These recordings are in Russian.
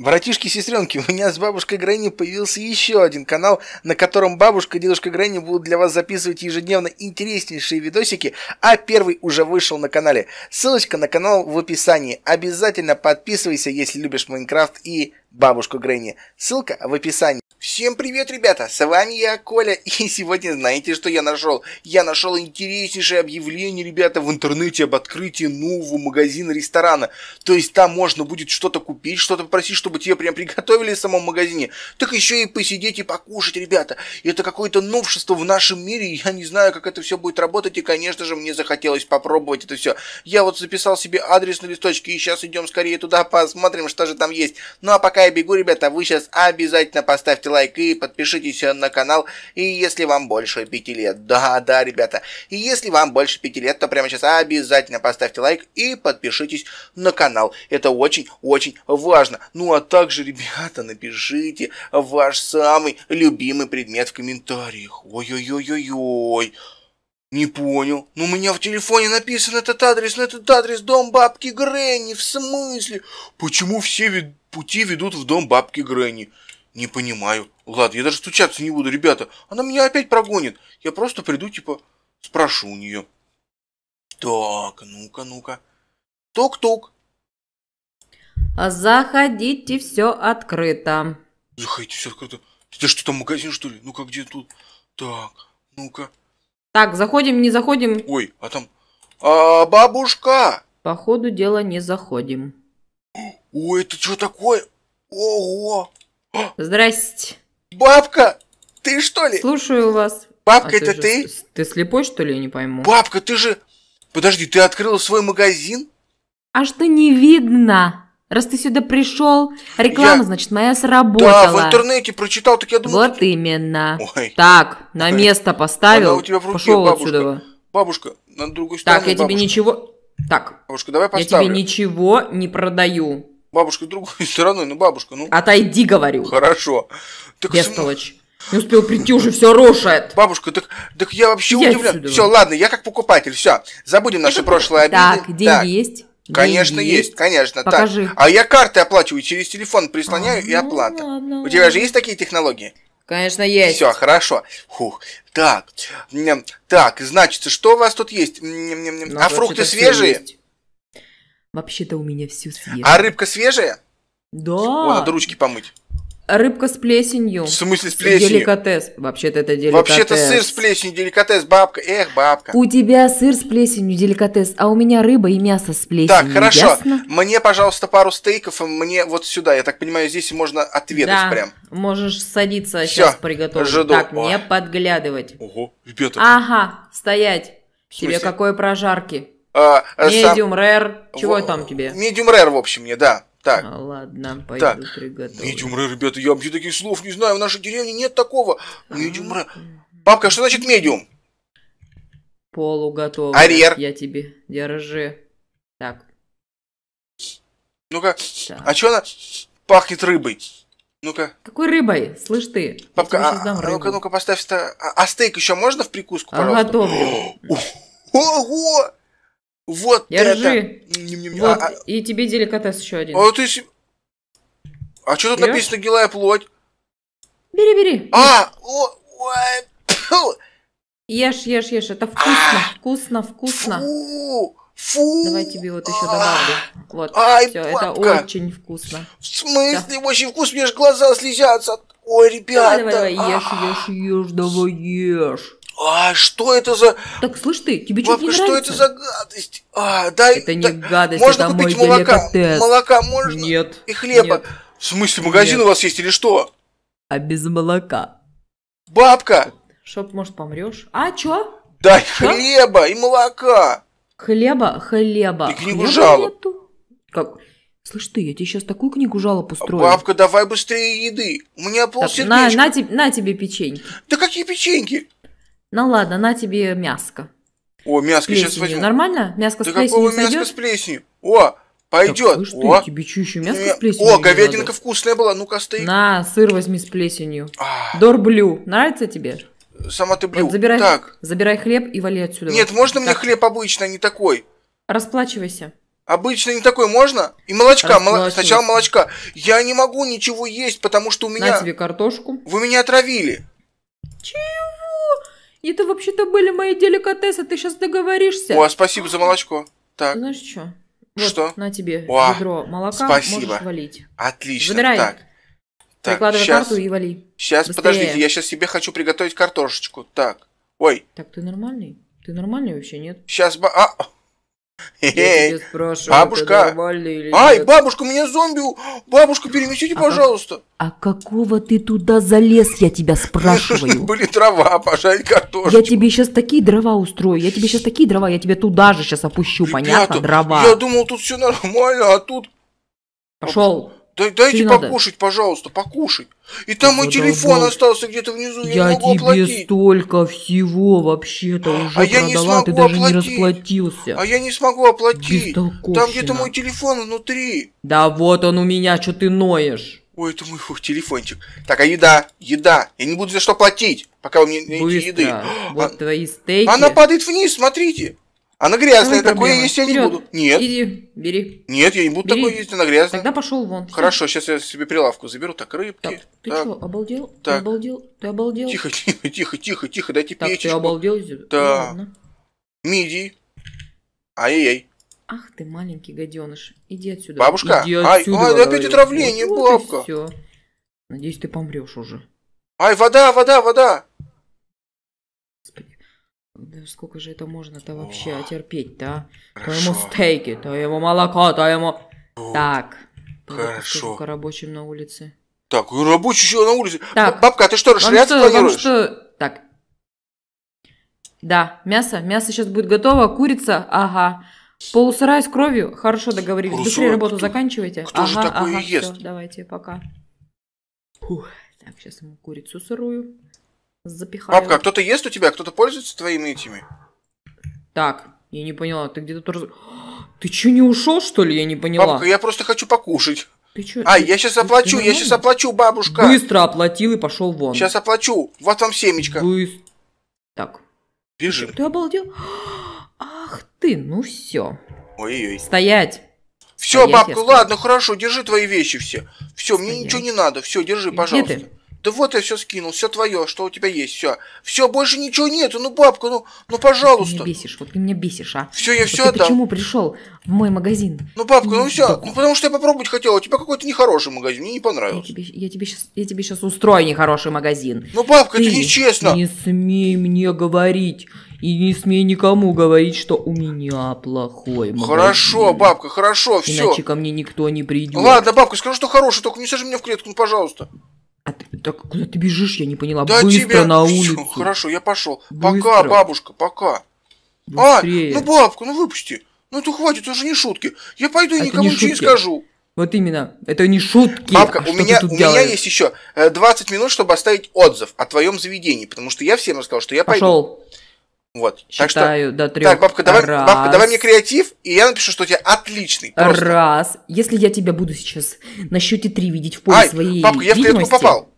Братишки-сестренки, у меня с бабушкой Грэнни появился еще один канал, на котором бабушка и дедушка Грэнни будут для вас записывать ежедневно интереснейшие видосики, а первый уже вышел на канале. Ссылочка на канал в описании. Обязательно подписывайся, если любишь Майнкрафт и бабушку Грэнни. Ссылка в описании. Всем привет, ребята! С вами я, Коля, и сегодня знаете, что я нашел? Я нашел интереснейшее объявление, ребята, в интернете об открытии нового магазина-ресторана. То есть там можно будет что-то купить, что-то попросить, чтобы тебе прям приготовили в самом магазине. Так еще и посидеть и покушать, ребята. Это какое-то новшество в нашем мире, я не знаю, как это все будет работать, и, конечно же, мне захотелось попробовать это все. Я вот записал себе адрес на листочке, и сейчас идем скорее туда, посмотрим, что же там есть. Ну а пока я бегу, ребята, вы сейчас обязательно поставьте лайки, подпишитесь на канал, и если вам больше пяти лет, да-да, ребята, и если вам больше пяти лет, то прямо сейчас обязательно поставьте лайк и подпишитесь на канал. Это очень-очень важно. Ну а также, ребята, напишите ваш самый любимый предмет в комментариях. Ой-ой-ой-ой-ой. Не понял. Ну, у меня в телефоне написан этот адрес, но ну, этот адрес дом бабки Гренни. В смысле? Почему все вид пути ведут в дом бабки Гренни? Не понимаю. Ладно, я даже стучаться не буду, ребята. Она меня опять прогонит. Я просто приду, типа, спрошу у нее. Так, ну-ка, ну-ка. Ток-ток. А заходите, все открыто. Заходите, все открыто. Это что там, магазин, что ли? Ну-ка, где тут? Так, ну-ка. Так, заходим, не заходим. Ой, а там... А, бабушка! По ходу дела не заходим. Ой, это что такое? Ого! Здрасте. Бабка, ты что ли? Слушаю вас. Бабка, а это ты? Же, ты? ты слепой, что ли, я не пойму. Бабка, ты же... Подожди, ты открыла свой магазин? А что не видно? Раз ты сюда пришел, реклама, я... значит, моя сработала. Да, в интернете прочитал, так я думал... Вот ты... именно. Ой. Так, на место поставил. Она у тебя в руке, Пошел бабушка. отсюда. Бабушка, на другую сторону, Так, я бабушка. тебе ничего... Так, бабушка, давай поставлю. я тебе ничего не продаю. Бабушка с другой стороны, ну бабушка, ну... Отойди, говорю. Хорошо. Так, Бестолочь. Не успел прийти, уже все рушит. Бабушка, так, так я вообще я удивлен. Все, ладно, я как покупатель, все. Забудем наши это... прошлые обиды. Так, деньги так. есть? Конечно, есть. есть, конечно. Покажи. Так. А я карты оплачиваю, через телефон прислоняю а, и оплата. Ну, ладно. У тебя же есть такие технологии? Конечно, есть. Все, хорошо. Фух. Так, так, значит, что у вас тут есть? Ну, а фрукты свежие? Есть. Вообще-то у меня всю съели. А рыбка свежая? Да. О, надо ручки помыть. Рыбка с плесенью. В смысле с плесенью? Деликатес. Вообще-то это деликатес. Вообще-то сыр с плесенью, деликатес, бабка. Эх, бабка. У тебя сыр с плесенью, деликатес, а у меня рыба и мясо с плесенью. Так, хорошо. Ясно? Мне, пожалуйста, пару стейков, мне вот сюда. Я так понимаю, здесь можно отведать да, прям. можешь садиться а Всё, сейчас приготовить. Жду. Так, О. не подглядывать. Ого, ребята. Ага, стоять. Тебе какой прожарки? Медиум а, а, сам... рэр. Чего в... там тебе? Медиум рэр, в общем, мне, да. Так. А, ладно, пойду так. приготовлю. Медиум рэр, ребята, я вообще таких слов не знаю. В нашей деревне нет такого. А, медиум рэр. Папка, что значит медиум? Полу готов. Арьер. Я тебе. Держи. Так. Ну-ка. А что она пахнет рыбой? Ну-ка. Какой рыбой? Слышь ты. Папка, а, а, ну-ка, ну-ка, поставь. А, а стейк еще можно в прикуску, пожалуйста? А Ого! Вот Держи. это. Ням -ням -ням. Вот, а, а, и тебе деликатес еще один. А ты... А что тут Берешь? написано гилая плоть? Бери, бери. А! О, о, ешь, ешь, ешь. Это вкусно, а, вкусно, вкусно. Фу, фу. Давай тебе вот еще а. добавлю. Вот. Ай, все, это очень вкусно. В смысле, да. очень вкусно, мне же глаза слезятся. Ой, ребята. Давай, давай, давай, ешь, ешь, ешь, давай ешь. А что это за... Так, слышь ты, тебе что-то не что это за гадость? А, дай, это не да... гадость, можно это купить мой молока? Деликатес. Молока можно? Нет. И хлеба? Нет. В смысле, магазин нет. у вас есть или что? А без молока. Бабка! Чтоб может, помрешь? А, чё? Дай чё? хлеба и молока! Хлеба, хлеба. И книгу хлеба жалоб. Как? Слышь ты, я тебе сейчас такую книгу жалоб устрою. Бабка, давай быстрее еды. У меня пол так, на, на, на тебе печеньки. Да какие печеньки? Ну ладно, на тебе мяско. О, мяско сейчас возьму. Нормально? Мяско да с плесенью какого мяско с плесенью? О, пойдет. Так, что, О. тебе что, еще мяско с плесенью? О, говядинка надо? вкусная была, ну-ка стейк. На, сыр возьми с плесенью. А. Дорблю, нравится тебе? Сама ты блю. Вот, забирай, так. забирай хлеб и вали отсюда. Нет, вот. можно так. мне хлеб обычно, а не такой? Расплачивайся. Обычно не такой можно? И молочка, моло... сначала молочка. Я не могу ничего есть, потому что у меня... На тебе картошку. Вы меня отравили. Чего? Это вообще-то были мои деликатесы, ты сейчас договоришься. О, спасибо за молочко. Так. Знаешь что? Вот, что? На тебе О, ведро молока. Спасибо. Можешь валить. Отлично. Выбирай. Так. так Прикладывай сейчас, карту и вали. Сейчас, Быстрее. подождите, я сейчас себе хочу приготовить картошечку. Так. Ой. Так ты нормальный? Ты нормальный вообще, нет? Сейчас. А! Эй, бабушка! Ай, нет? бабушка, меня зомби! Бабушка, перемещите, а пожалуйста! А, а какого ты туда залез, я тебя спрашиваю? были дрова, пожарить картошку. Я тебе сейчас такие дрова устрою, я тебе сейчас такие дрова, я тебя туда же сейчас опущу, Ребята, понятно, дрова. Я думал, тут все нормально, а тут... Пошел! Дай, дайте Что покушать, надо? пожалуйста, покушать. И там мой телефон остался где-то внизу, я, я не могу оплатить. Я тебе оплатить. столько всего вообще-то а уже а продала, я не смогу ты даже оплатить. не расплатился. А я не смогу оплатить. Там где-то мой телефон внутри. Да вот он у меня, что ты ноешь? Ой, это мой фух, телефончик. Так, а еда? Еда. Я не буду за что платить, пока вы мне не еды. Вот а, твои стейки. Она падает вниз, смотрите. Она грязная, Давай такое есть я не буду. Нет. Иди, бери. Нет, я не буду бери. такое есть, она грязная. Тогда пошел вон. Хорошо, сейчас я себе прилавку заберу. Так, рыбки. Так, ты что, обалдел? Так. Ты обалдел? Ты обалдел? Тихо, тихо, тихо, тихо, тихо, дайте так, печечку. Так, ты обалдел? Ну, да. Ладно. Миди. Ай-яй-яй. Ах ты маленький гаденыш. Иди отсюда. Бабушка. Иди отсюда. Ай, ай, ай опять отравление, вот бабка. Все. Надеюсь, ты помрешь уже. Ай, вода, вода, вода. Господи. Да сколько же это можно-то вообще терпеть да? а? Хорошо. Твоему стейки, твоему молоко, твоему... Вот. Так. Хорошо. Скажу, рабочим на улице. Так, рабочий еще на улице. Так. Бабка, а ты что, расширяться планируешь? что... Так. Да, мясо, мясо сейчас будет готово, курица, ага. Полусырая с кровью, хорошо договорились. Полусырая? Быстрее работу кто, заканчивайте. Кто ага, же такое ага, ест? Все, давайте, пока. Фух. Так, сейчас ему курицу сырую запихаю. Папка, а кто-то есть у тебя? Кто-то пользуется твоими этими? Так, я не поняла, ты где-то тоже... Ты чё, не ушел что ли? Я не поняла. Бабка, я просто хочу покушать. Ты чё? А, ты, я сейчас оплачу, я сейчас оплачу, бабушка. Быстро оплатил и пошел вон. Сейчас оплачу. Вот вам семечко. Быстро. Так. Бежим. Ты обалдел? Ах ты, ну все. Ой-ой. Стоять. Все, Стоять, бабка, ладно, хорошо, держи твои вещи все. Все, мне ничего не надо. Все, держи, пожалуйста. Где ты? Да вот я все скинул, все твое, что у тебя есть, все. Все, больше ничего нету, ну бабка, ну, ну пожалуйста. Ты меня бесишь, вот ты меня бесишь, а. Все, я вот все ты отдам. почему пришел в мой магазин? Ну бабка, ну, ну все, ну потому что я попробовать хотела, у тебя какой-то нехороший магазин, мне не понравился. Я тебе, я тебе, сейчас, я тебе сейчас устрою нехороший магазин. Ну бабка, ты это нечестно. не смей мне говорить. И не смей никому говорить, что у меня плохой магазин. Хорошо, бабка, хорошо, все. Иначе ко мне никто не придет. Ладно, бабка, скажу, что хороший, только не сажи меня в клетку, ну пожалуйста. Так куда ты бежишь, я не поняла. Да Быстро тебе... на улицу. Всё, хорошо, я пошел. Пока, бабушка, пока. А, быстрее. А, ну бабку, ну выпусти. Ну это хватит, уже не шутки. Я пойду и никому не ничего не скажу. Вот именно, это не шутки. Бабка, а у, меня, у меня есть еще 20 э, минут, чтобы оставить отзыв о твоем заведении, потому что я всем рассказал, что я Пошел. пойду. Вот. Считаю так что, до трех. Так, бабка, давай, Раз. бабка, давай мне креатив, и я напишу, что у тебя отличный. Просто. Раз. Если я тебя буду сейчас на счете три видеть в поле Ай, своей бабка, я в клетку попал.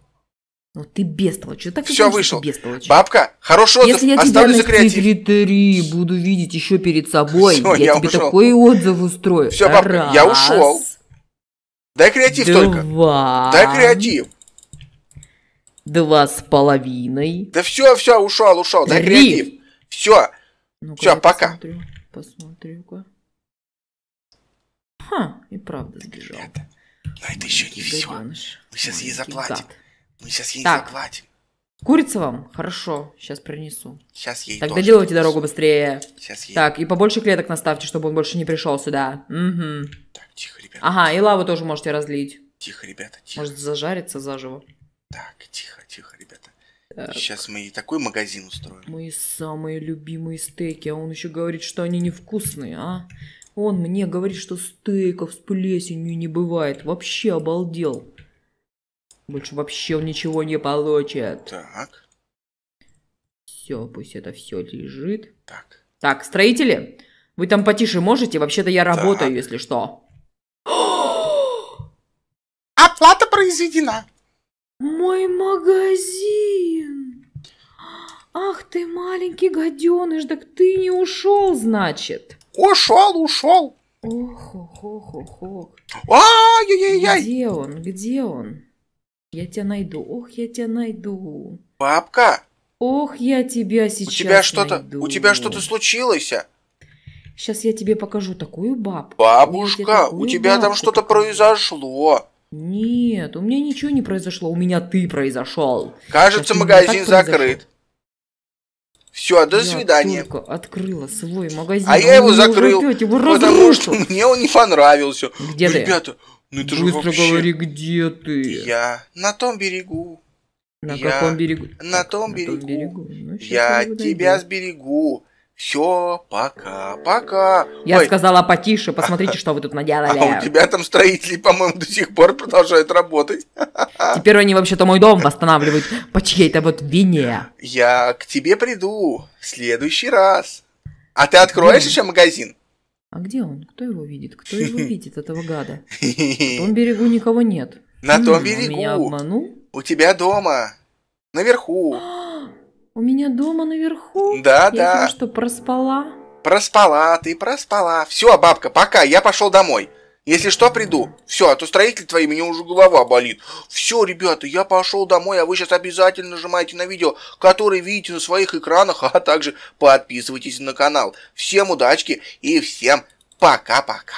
Ну ты бестолочь. Ты так Все, знаешь, вышел. Бестолочь. Бабка, хороший отзыв. Если я тебя на секретари буду видеть еще перед собой, Все, я, я тебе ушел. такой отзыв устрою. Все, бабка, Раз, я ушел. Дай креатив два, только. Дай креатив. Два с половиной. Да все, все, ушел, ушел. Три. креатив. Все. Ну все, пока. Посмотрю-ка. Ха, и правда сбежал. Но это еще не все. Мы сейчас ей заплатим. Гад. Мы сейчас ей так. заплатим. Курица вам? Хорошо, сейчас принесу. Сейчас ей Тогда делайте принесу. дорогу быстрее. Сейчас ей. Так, и побольше клеток наставьте, чтобы он больше не пришел сюда. Угу. Так, тихо, ребята. Ага, и лаву тоже можете разлить. Тихо, ребята, тихо. Может зажариться заживо. Так, тихо, тихо, ребята. Так. Сейчас мы и такой магазин устроим. Мои самые любимые стейки, а он еще говорит, что они невкусные, а? Он мне говорит, что стейков с плесенью не бывает. Вообще обалдел. Больше вообще ничего не получит. Так. Все, пусть это все лежит. Так. Так, строители, вы там потише можете? Вообще-то я работаю, так. если что. Оплата произведена. Мой магазин. Ах ты, маленький гаденыш, так ты не ушел, значит. Ушел, ушел. Ох, ох, ох, ох, ох. Ай-яй-яй. Где он, где он? я тебя найду, ох, я тебя найду. Бабка! Ох, я тебя сейчас У тебя что-то, у тебя что-то случилось? Сейчас я тебе покажу такую бабку. Бабушка, у тебя там что-то произошло. Нет, у меня ничего не произошло, у меня ты произошел. Кажется, магазин закрыт. Все, до я свидания. Только открыла свой магазин. А, а я его закрыл, опять его потому что мне он не понравился. Где ну, ты? Ребята, ну это Быстро же вообще... говори, где ты? Я на том берегу. На я... каком берегу? На том так, берегу. берегу. Ну, я тебя сберегу. Все, пока, пока. Я Ой. сказала потише, посмотрите, что вы тут наделали. А у тебя там строители, по-моему, до сих пор продолжают работать. Теперь они вообще-то мой дом восстанавливают по чьей-то вот вине. Я к тебе приду в следующий раз. А ты откроешь еще магазин? А где он? Кто его видит? Кто его видит, этого гада? На том берегу никого нет. На том берегу. Меня обманул? У тебя дома. Наверху. У меня дома наверху? Да, я да. Тебя что, проспала? Проспала, ты проспала. Все, бабка, пока, я пошел домой. Если что, приду. Все, а то строитель твои, мне уже голова болит. Все, ребята, я пошел домой, а вы сейчас обязательно нажимаете на видео, которое видите на своих экранах, а также подписывайтесь на канал. Всем удачки и всем пока-пока.